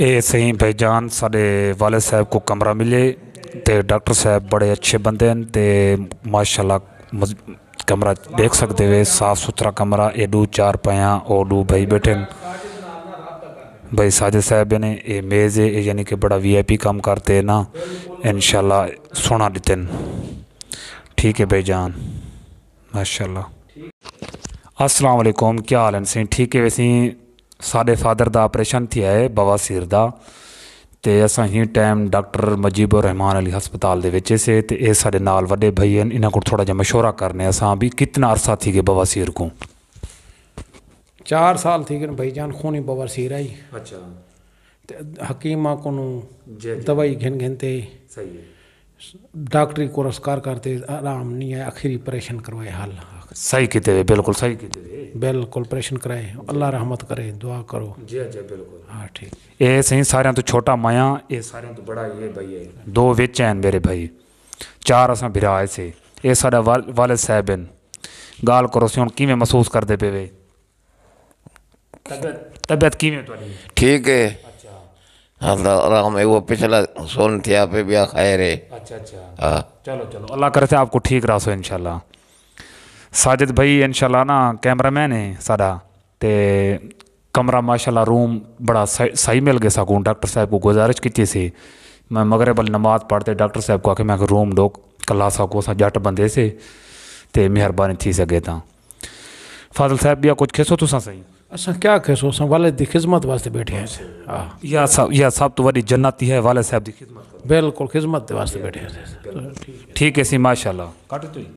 ਇਹ ਸਹੀ ਭਾਈਜਾਨ ਸਾਡੇ ਵਾਲਿਦ ਸਾਹਿਬ ਕੋ ਕਮਰਾ ਮਿਲੇ ਤੇ ਡਾਕਟਰ ਸਾਹਿਬ ਬੜੇ ਅੱਛੇ ਬੰਦੇ ਹਨ ਤੇ ਮਾਸ਼ਾਅੱਲਾ ਕਮਰਾ ਦੇਖ ਸਕਦੇ ਵੇ ਸਾਫ ਸੁਥਰਾ ਕਮਰਾ ਏਡੂ ਚਾਰ ਪਿਆ ਓਡੂ ਭਾਈ ਬੈਠੇ भाई साजिद साहब ने ये मेज़ है यानी कि बड़ा वीआईपी काम करते हैं ना इन सोना देते ठीक है भाई जान माशा असलकुम क्या हाल है सही ठीक है वैसे ਸਾਡੇ ਫਾਦਰ ਦਾ ਆਪਰੇਸ਼ਨ ਥਿਆ ਹੈ ਬਵਾਸੀਰ ਦਾ ਤੇ ਅਸਾਂ ਹੀ ਟਾਈਮ ਡਾਕਟਰ ਮਜੀਬੁਰ ਰਹਿਮਾਨ ਅਲੀ ਹਸਪਤਾਲ ਦੇ ਵਿੱਚ ਸੀ ਤੇ ਇਹ ਸਾਡੇ ਨਾਲ ਵੱਡੇ ਭਾਈ ਹਨ ਇਹਨਾਂ ਕੋਲ ਥੋੜਾ ਜਿਹਾ مشورہ ਕਰਨੇ ਅਸਾਂ ਵੀ ਕਿੰਨਾ ਅਰਸਾ ਥੀ ਗਏ ਬਵਾਸੀਰ ਕੋ 4 ਸਾਲ ਥੀ ਗਏ ਭਾਈ ਜਾਨ ਖੂਨੀ ਬਵਾਸੀਰ ਆਈ ਅੱਛਾ ਤੇ ਹਕੀਮਾ ਕੋ ਨੂੰ ਦਵਾਈ ਘਿਨ ਘਿਨ ਤੇ ਸਹੀ ਹੈ ਡਾਕਟਰੀ कोर्स ਕਰਤੇ ਆਰਾਮ ਨਹੀਂ नहीं है आखिरी परेशान करवाए हाल सही किते हुए बिल्कुल सही किते हुए बिल्कुल ऑपरेशन कराए अल्लाह रहमत करे दुआ करो जी जी बिल्कुल हाँ ठीक ये सही सारे तो छोटा माया ये सारे तो बड़ा ये भाई है दो विच हैं मेरे भाई चार असा बिरा से ये साढ़ा वाले साहब हैं गाल करो सी हूँ किमें महसूस करते पे वे तबीयत किमें ठीक है हाँ है वो पिछला सोन थिया पे भी खैर है अच्छा अच्छा हाँ चलो चलो अल्लाह करे आपको ठीक रहा सो इनशाला साजिद भाई इनशाला ना कैमरामैन है साढ़ा तो कमरा माशाला रूम बड़ा सही सही मिल गया सकूँ डॉक्टर साहब को गुजारिश की सी मैं बल नमाज पढ़ते डॉक्टर साहब को आखिर मैं रूम डो कला सको असां जट बंदे से तो मेहरबानी थी सके तो फादल साहब या कुछ खिसो तुसा सही असा अच्छा, क्या खिसो असा वाले की खिदमत वास्ते बैठे हैं या सब या सब तो वही जन्नत ही है वाले साहब की खिदमत बिल्कुल खिदमत वास्ते बैठे हैं ठीक है सी माशाल्लाह कट तो